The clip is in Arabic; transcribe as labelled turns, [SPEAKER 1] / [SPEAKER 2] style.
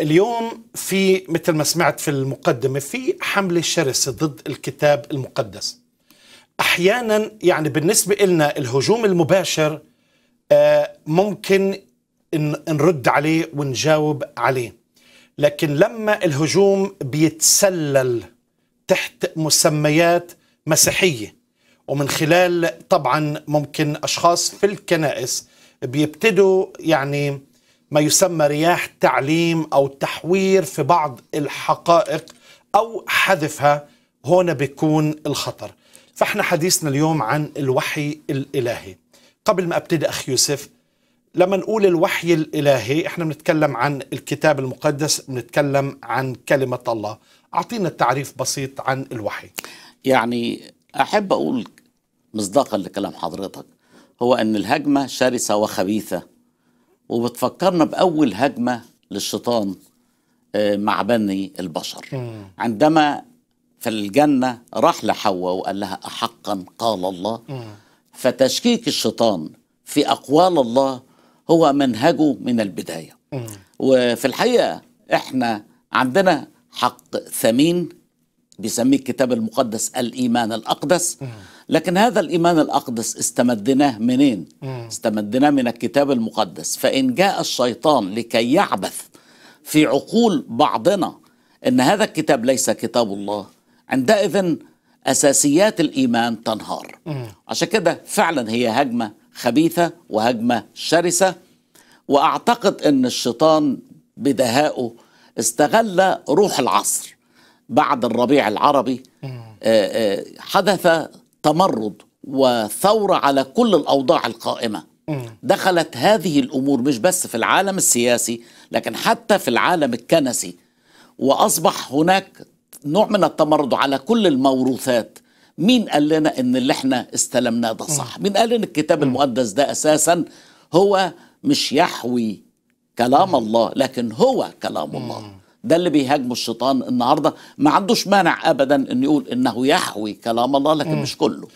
[SPEAKER 1] اليوم في مثل ما سمعت في المقدمة في حملة شرسة ضد الكتاب المقدس أحيانا يعني بالنسبة لنا الهجوم المباشر آه، ممكن نرد عليه ونجاوب عليه لكن لما الهجوم بيتسلل تحت مسميات مسيحية ومن خلال طبعا ممكن أشخاص في الكنائس بيبتدوا يعني ما يسمى رياح تعليم أو تحوير في بعض الحقائق أو حذفها هنا بيكون الخطر فاحنا حديثنا اليوم عن الوحي الإلهي قبل ما أبتدي أخ يوسف لما نقول الوحي الإلهي احنا بنتكلم عن الكتاب المقدس بنتكلم عن كلمة الله أعطينا تعريف بسيط عن الوحي يعني
[SPEAKER 2] أحب أقول مصداقا لكلام حضرتك هو أن الهجمة شرسة وخبيثة وبتفكرنا باول هجمه للشيطان آه، مع بني البشر عندما في الجنه راح لحواء وقال لها احقا قال الله فتشكيك الشيطان في اقوال الله هو منهجه من البدايه وفي الحقيقه احنا عندنا حق ثمين بيسميه الكتاب المقدس الايمان الاقدس لكن هذا الايمان الاقدس استمدناه منين استمدناه من الكتاب المقدس فان جاء الشيطان لكي يعبث في عقول بعضنا ان هذا الكتاب ليس كتاب الله عندئذ اساسيات الايمان تنهار عشان كده فعلا هي هجمه خبيثه وهجمه شرسه واعتقد ان الشيطان بدهائه استغل روح العصر بعد الربيع العربي آه، آه، حدث تمرد وثورة على كل الأوضاع القائمة دخلت هذه الأمور مش بس في العالم السياسي لكن حتى في العالم الكنسي وأصبح هناك نوع من التمرد على كل الموروثات مين قال لنا ان اللي احنا استلمناه ده صح مين قال ان الكتاب المقدس ده اساسا هو مش يحوي كلام الله لكن هو كلام الله ده اللي بيهاجمه الشيطان النهارده ما عندوش مانع ابدا ان يقول انه يحوي كلام
[SPEAKER 1] الله لكن مش كله